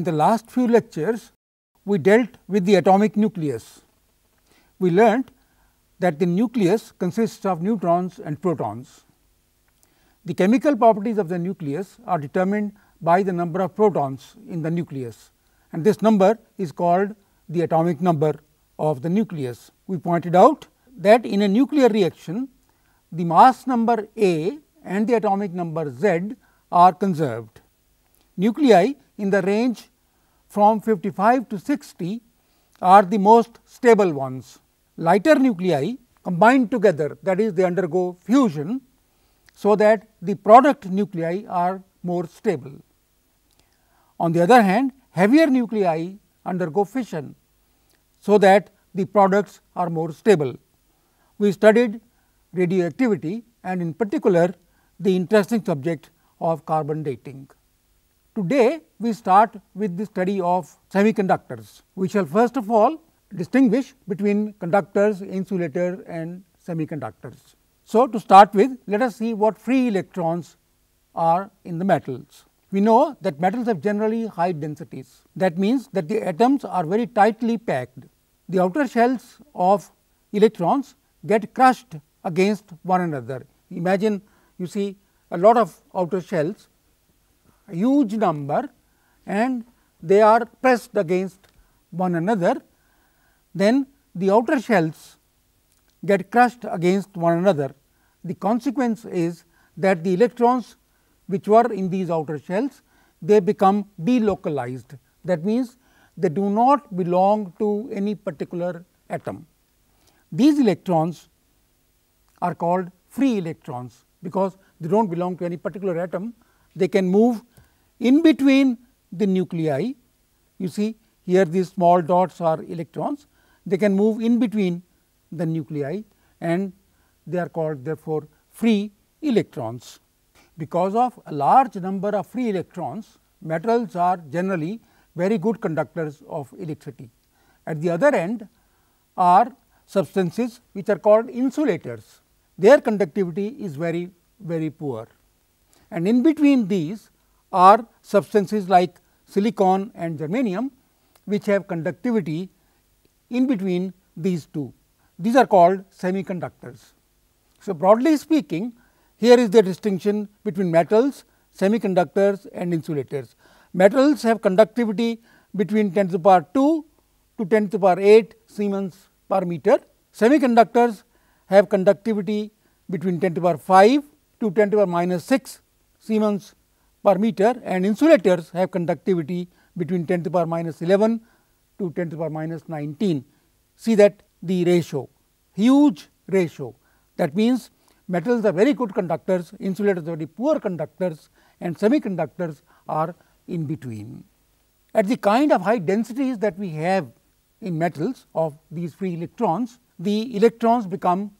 In the last few lectures, we dealt with the atomic nucleus. We learnt that the nucleus consists of neutrons and protons. The chemical properties of the nucleus are determined by the number of protons in the nucleus and this number is called the atomic number of the nucleus. We pointed out that in a nuclear reaction the mass number A and the atomic number Z are conserved. Nuclei in the range from 55 to 60 are the most stable ones. Lighter nuclei combined together that is they undergo fusion, so that the product nuclei are more stable. On the other hand, heavier nuclei undergo fission, so that the products are more stable. We studied radioactivity and in particular the interesting subject of carbon dating. Today, we start with the study of semiconductors. We shall first of all distinguish between conductors, insulators and semiconductors. So, to start with, let us see what free electrons are in the metals. We know that metals have generally high densities. That means that the atoms are very tightly packed. The outer shells of electrons get crushed against one another. Imagine you see a lot of outer shells huge number and they are pressed against one another, then the outer shells get crushed against one another. The consequence is that the electrons which were in these outer shells, they become delocalized. That means, they do not belong to any particular atom. These electrons are called free electrons, because they do not belong to any particular atom. They can move in between the nuclei, you see here these small dots are electrons, they can move in between the nuclei and they are called therefore free electrons. Because of a large number of free electrons, metals are generally very good conductors of electricity. At the other end are substances which are called insulators. Their conductivity is very, very poor. And in between these are substances like silicon and germanium which have conductivity in between these two. These are called semiconductors. So, broadly speaking here is the distinction between metals, semiconductors and insulators. Metals have conductivity between 10 to the power 2 to 10 to the power 8 Siemens per meter. Semiconductors have conductivity between 10 to the power 5 to 10 to the power minus 6 Siemens per meter and insulators have conductivity between 10 to the power minus 11 to 10 to the power minus 19. See that the ratio, huge ratio. That means, metals are very good conductors, insulators are very poor conductors and semiconductors are in between. At the kind of high densities that we have in metals of these free electrons, the electrons become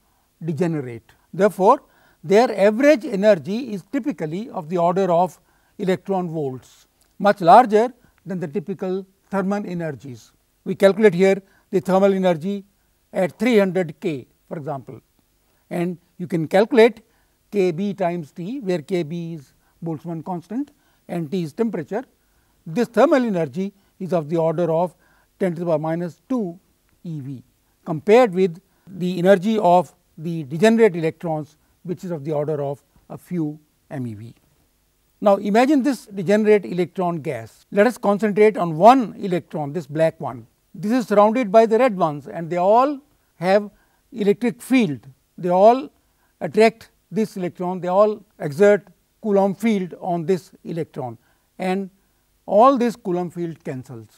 degenerate. Therefore, their average energy is typically of the order of electron volts, much larger than the typical thermal energies. We calculate here the thermal energy at 300 K for example, and you can calculate Kb times T where Kb is Boltzmann constant and T is temperature. This thermal energy is of the order of 10 to the power minus 2 eV compared with the energy of the degenerate electrons which is of the order of a few MeV. Now, imagine this degenerate electron gas. Let us concentrate on one electron, this black one. This is surrounded by the red ones and they all have electric field. They all attract this electron, they all exert Coulomb field on this electron and all this Coulomb field cancels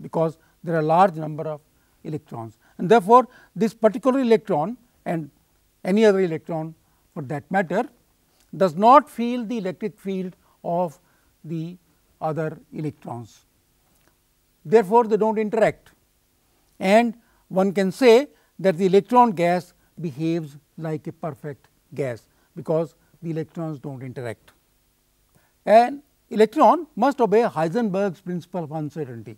because there are large number of electrons. And therefore, this particular electron and any other electron for that matter does not feel the electric field of the other electrons. Therefore, they do not interact and one can say that the electron gas behaves like a perfect gas because the electrons do not interact. An electron must obey Heisenberg's principle of uncertainty.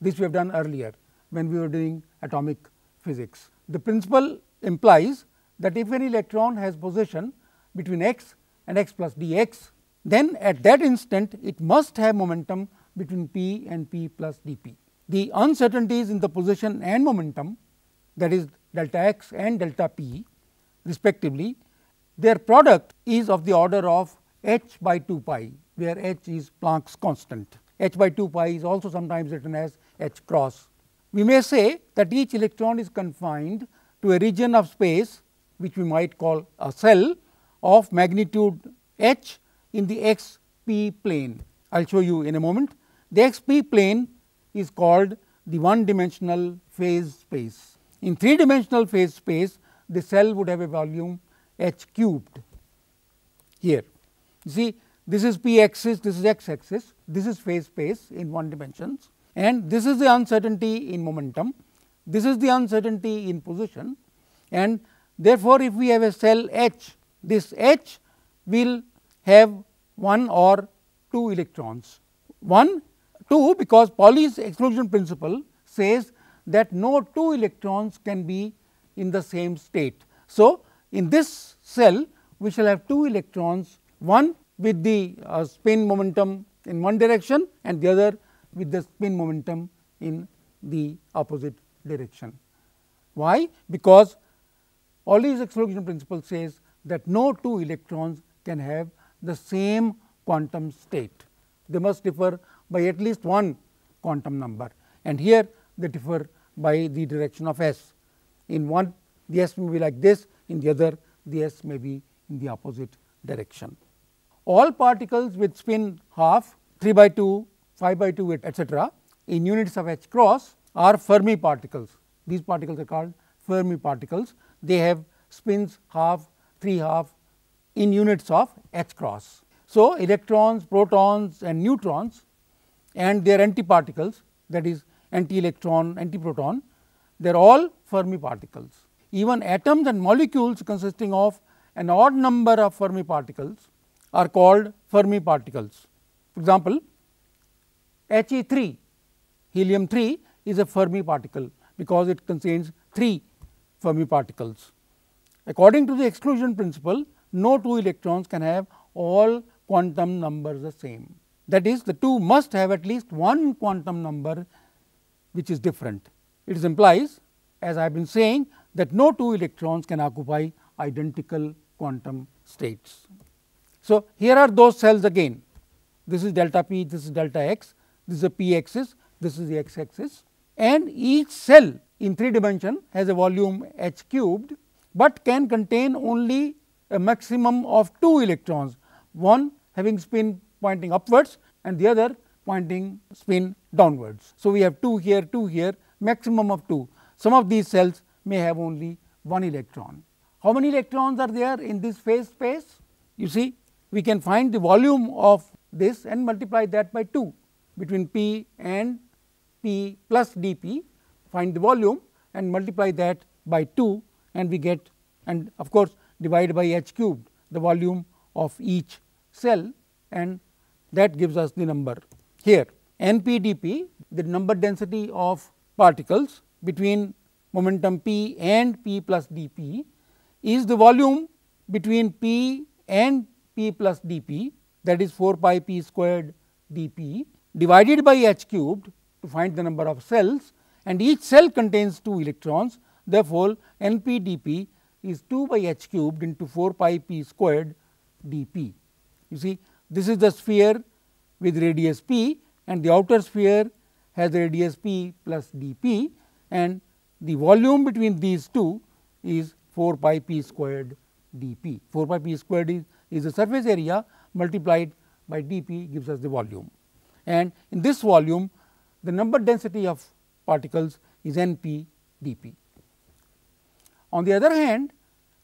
This we have done earlier when we were doing atomic physics. The principle implies that if an electron has position between x and x plus dx, then at that instant it must have momentum between p and p plus dp. The uncertainties in the position and momentum that is delta x and delta p respectively, their product is of the order of h by 2 pi where h is Planck's constant. h by 2 pi is also sometimes written as h cross. We may say that each electron is confined to a region of space which we might call a cell of magnitude h in the x p plane. I will show you in a moment. The x p plane is called the one dimensional phase space. In three dimensional phase space, the cell would have a volume h cubed here. You see, this is p axis, this is x axis, this is phase space in one dimensions and this is the uncertainty in momentum, this is the uncertainty in position and therefore, if we have a cell h, this h will have 1 or 2 electrons. 1, 2 because Pauli's exclusion principle says that no two electrons can be in the same state. So, in this cell we shall have two electrons, one with the uh, spin momentum in one direction and the other with the spin momentum in the opposite direction. Why? Because Pauli's exclusion principle says that no two electrons can have the same quantum state. They must differ by at least one quantum number and here they differ by the direction of s. In one the s may be like this, in the other the s may be in the opposite direction. All particles with spin half 3 by 2, 5 by 2 etc. in units of h cross are Fermi particles. These particles are called Fermi particles. They have spins half, 3 half, in units of H cross. So, electrons, protons and neutrons and their antiparticles that is anti-electron, antiproton, they are all Fermi particles. Even atoms and molecules consisting of an odd number of Fermi particles are called Fermi particles. For example, He3, helium 3 is a Fermi particle because it contains 3 Fermi particles. According to the exclusion principle, no two electrons can have all quantum numbers the same. That is the two must have at least one quantum number which is different. It is implies as I have been saying that no two electrons can occupy identical quantum states. So, here are those cells again. This is delta p, this is delta x, this is the p axis, this is the x axis and each cell in 3 dimension has a volume h cubed, but can contain only a maximum of two electrons, one having spin pointing upwards and the other pointing spin downwards. So, we have 2 here, 2 here, maximum of 2. Some of these cells may have only 1 electron. How many electrons are there in this phase space? You see, we can find the volume of this and multiply that by 2 between P and P plus dP, find the volume and multiply that by 2 and we get and of course, divided by h cubed the volume of each cell and that gives us the number. Here NPDP the number density of particles between momentum p and p plus dp is the volume between p and p plus dp that is 4 pi p squared dp divided by h cubed to find the number of cells and each cell contains 2 electrons. Therefore, NPDP is 2 by h cubed into 4 pi p squared dp. You see this is the sphere with radius p and the outer sphere has radius p plus dp and the volume between these two is 4 pi p squared dp. 4 pi p squared is, is the surface area multiplied by dp gives us the volume. And in this volume the number density of particles is n p dp. On the other hand,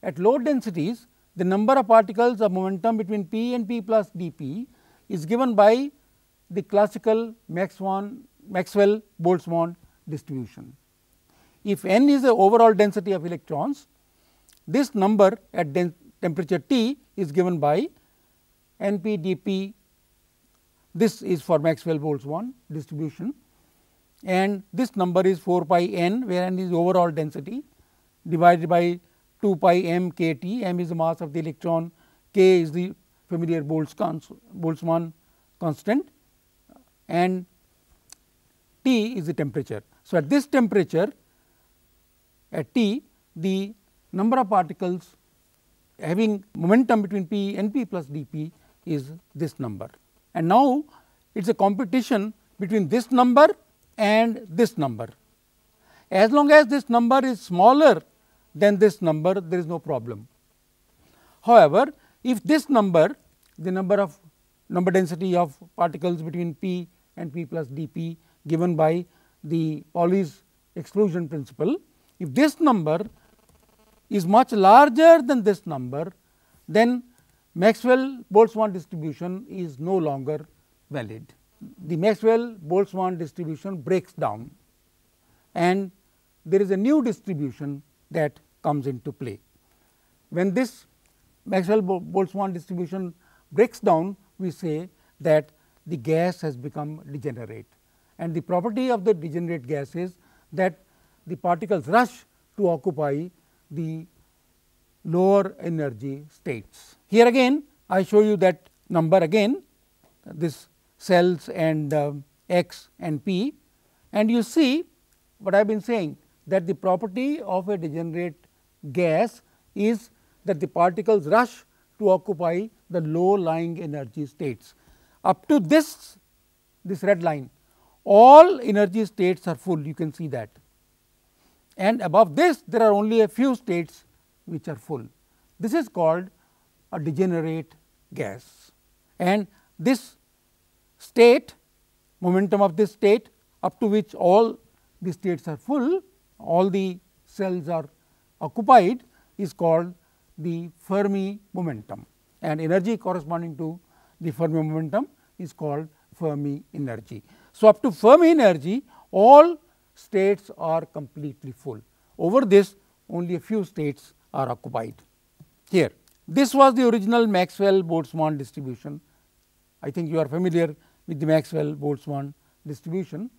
at low densities, the number of particles of momentum between p and p plus dp is given by the classical Maxwell Boltzmann distribution. If n is the overall density of electrons, this number at temperature T is given by np dp. This is for Maxwell Boltzmann distribution and this number is 4 pi n where n is overall density divided by 2 pi m k t, m is the mass of the electron, k is the familiar Boltzmann constant and T is the temperature. So, at this temperature at T the number of particles having momentum between P and P plus dP is this number. And now, it is a competition between this number and this number. As long as this number is smaller then this number there is no problem. However, if this number the number of number density of particles between p and p plus dp given by the Pauli's exclusion principle. If this number is much larger than this number, then Maxwell Boltzmann distribution is no longer valid. The Maxwell Boltzmann distribution breaks down and there is a new distribution that comes into play. When this Maxwell-Boltzmann distribution breaks down, we say that the gas has become degenerate. And the property of the degenerate gas is that the particles rush to occupy the lower energy states. Here again, I show you that number again, this cells and uh, x and p. And you see what I have been saying that the property of a degenerate gas is that the particles rush to occupy the low lying energy states. Up to this, this red line, all energy states are full, you can see that. And above this, there are only a few states which are full. This is called a degenerate gas. And this state, momentum of this state, up to which all the states are full, all the cells are occupied is called the Fermi momentum and energy corresponding to the Fermi momentum is called Fermi energy. So, up to Fermi energy all states are completely full. Over this only a few states are occupied here. This was the original Maxwell Boltzmann distribution. I think you are familiar with the Maxwell Boltzmann distribution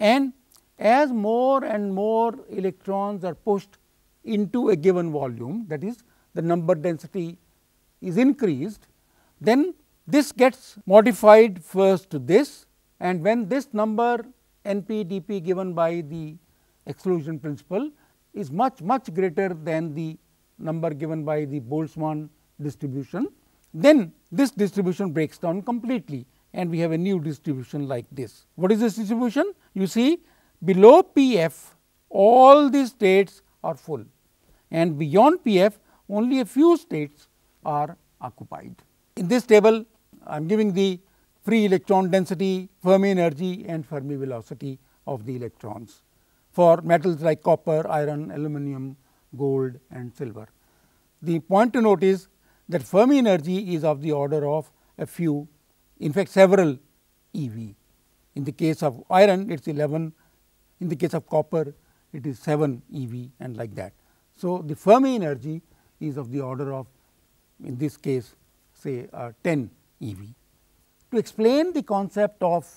and as more and more electrons are pushed into a given volume that is the number density is increased, then this gets modified first to this and when this number NP dP given by the exclusion principle is much much greater than the number given by the Boltzmann distribution, then this distribution breaks down completely and we have a new distribution like this. What is this distribution? You see below P f all the states or full and beyond PF only a few states are occupied. In this table I am giving the free electron density, Fermi energy and Fermi velocity of the electrons for metals like copper, iron, aluminum, gold and silver. The point to note is that Fermi energy is of the order of a few in fact several EV. In the case of iron it is 11, in the case of copper it is 7 eV and like that. So, the Fermi energy is of the order of in this case say uh, 10 eV. To explain the concept of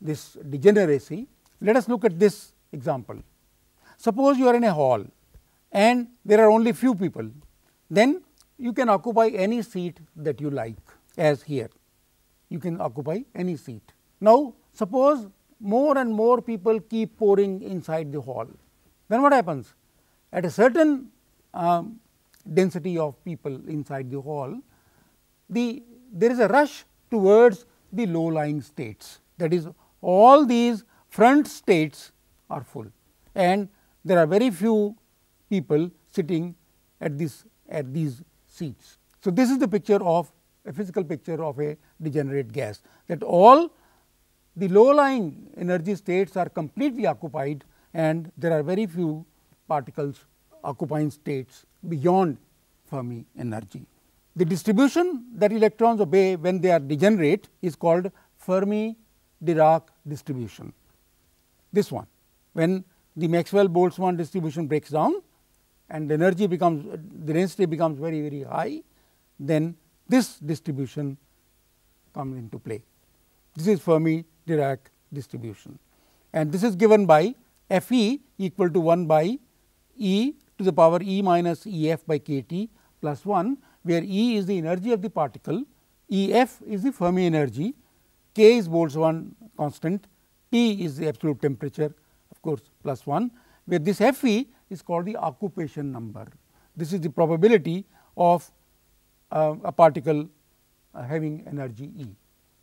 this degeneracy, let us look at this example. Suppose you are in a hall and there are only few people, then you can occupy any seat that you like as here. You can occupy any seat. Now, suppose more and more people keep pouring inside the hall. Then what happens? At a certain um, density of people inside the hall, the, there is a rush towards the low lying states. That is all these front states are full and there are very few people sitting at this at these seats. So, this is the picture of a physical picture of a degenerate gas that all the low-lying energy states are completely occupied and there are very few particles occupying states beyond Fermi energy. The distribution that electrons obey when they are degenerate is called Fermi Dirac distribution. This one, when the Maxwell Boltzmann distribution breaks down and the energy becomes the density becomes very, very high, then this distribution comes into play. This is Fermi Dirac distribution. And this is given by f e equal to 1 by e to the power e minus e f by k t plus 1, where e is the energy of the particle, e f is the Fermi energy, k is Boltzmann constant, T is the absolute temperature of course plus 1, where this F e is called the occupation number. This is the probability of uh, a particle uh, having energy E.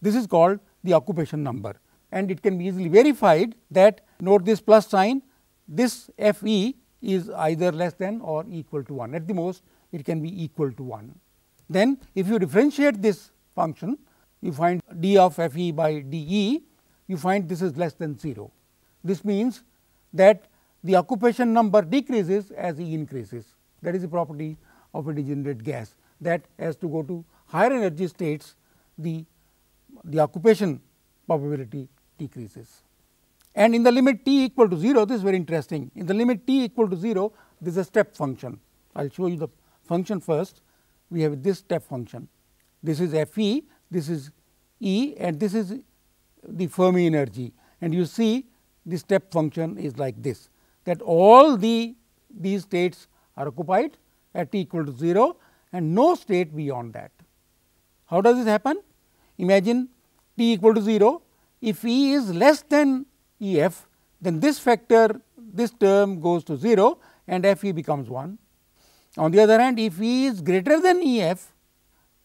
This is called the occupation number and it can be easily verified that note this plus sign this f e is either less than or equal to 1 at the most it can be equal to 1. Then if you differentiate this function you find d of f e by d e you find this is less than 0. This means that the occupation number decreases as E increases that is the property of a degenerate gas that has to go to higher energy states the the occupation probability decreases. And in the limit t equal to 0, this is very interesting. In the limit t equal to 0, this is a step function. I will show you the function first. We have this step function. This is F e, this is E, and this is the Fermi energy. And you see the step function is like this that all the these states are occupied at t equal to 0 and no state beyond that. How does this happen? Imagine t equal to 0, if E is less than E f, then this factor, this term goes to 0 and f E becomes 1. On the other hand, if E is greater than E f,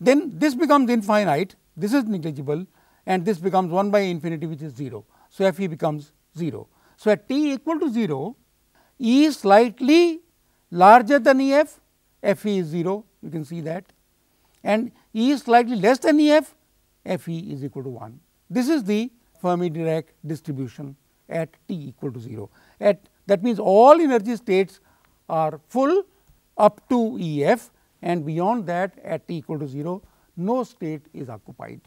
then this becomes infinite, this is negligible and this becomes 1 by infinity which is 0. So, f E becomes 0. So, at t equal to 0, E is slightly larger than E f, f E is 0, you can see that and E is slightly less than E f, F e is equal to 1. This is the Fermi-Dirac distribution at t equal to 0. At that means, all energy states are full up to E f and beyond that at t equal to 0, no state is occupied.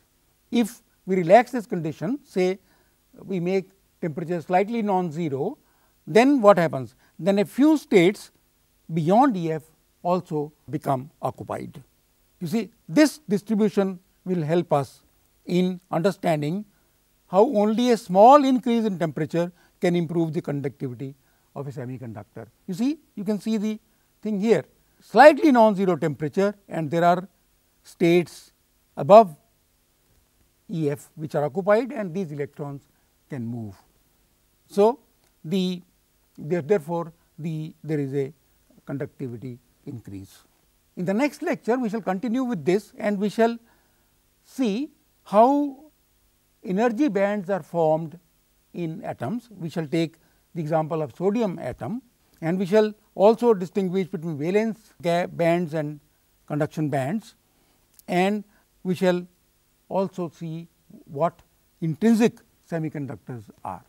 If we relax this condition, say we make temperature slightly non-zero, then what happens? Then a few states beyond E f also become occupied. You see, this distribution will help us in understanding how only a small increase in temperature can improve the conductivity of a semiconductor. You see, you can see the thing here slightly non-zero temperature and there are states above E f which are occupied and these electrons can move. So, the therefore, the there is a conductivity increase. In the next lecture we shall continue with this and we shall see how energy bands are formed in atoms. We shall take the example of sodium atom and we shall also distinguish between valence bands and conduction bands and we shall also see what intrinsic semiconductors are.